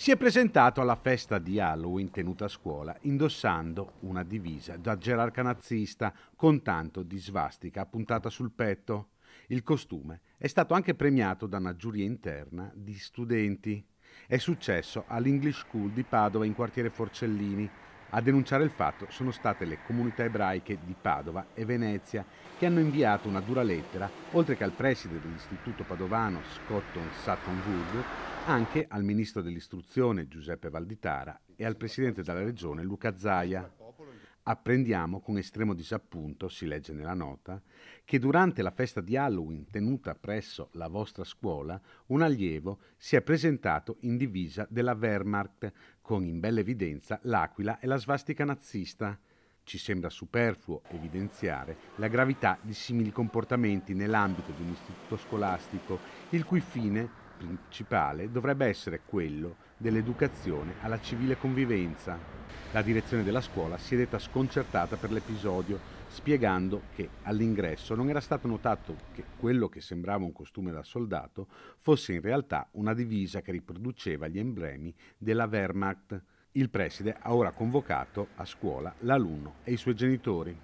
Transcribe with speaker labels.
Speaker 1: si è presentato alla festa di Halloween tenuta a scuola indossando una divisa da gerarca nazista con tanto di svastica puntata sul petto. Il costume è stato anche premiato da una giuria interna di studenti. È successo all'English School di Padova in quartiere Forcellini. A denunciare il fatto sono state le comunità ebraiche di Padova e Venezia che hanno inviato una dura lettera, oltre che al preside dell'istituto padovano Scotton Suttonwood, anche al ministro dell'istruzione Giuseppe Valditara e al presidente della regione Luca Zaia. Apprendiamo con estremo disappunto, si legge nella nota, che durante la festa di Halloween tenuta presso la vostra scuola, un allievo si è presentato in divisa della Wehrmacht, con in bella evidenza l'aquila e la svastica nazista. Ci sembra superfluo evidenziare la gravità di simili comportamenti nell'ambito di un istituto scolastico, il cui fine principale dovrebbe essere quello dell'educazione alla civile convivenza. La direzione della scuola si è detta sconcertata per l'episodio, spiegando che all'ingresso non era stato notato che quello che sembrava un costume da soldato fosse in realtà una divisa che riproduceva gli emblemi della Wehrmacht. Il preside ha ora convocato a scuola l'alunno e i suoi genitori.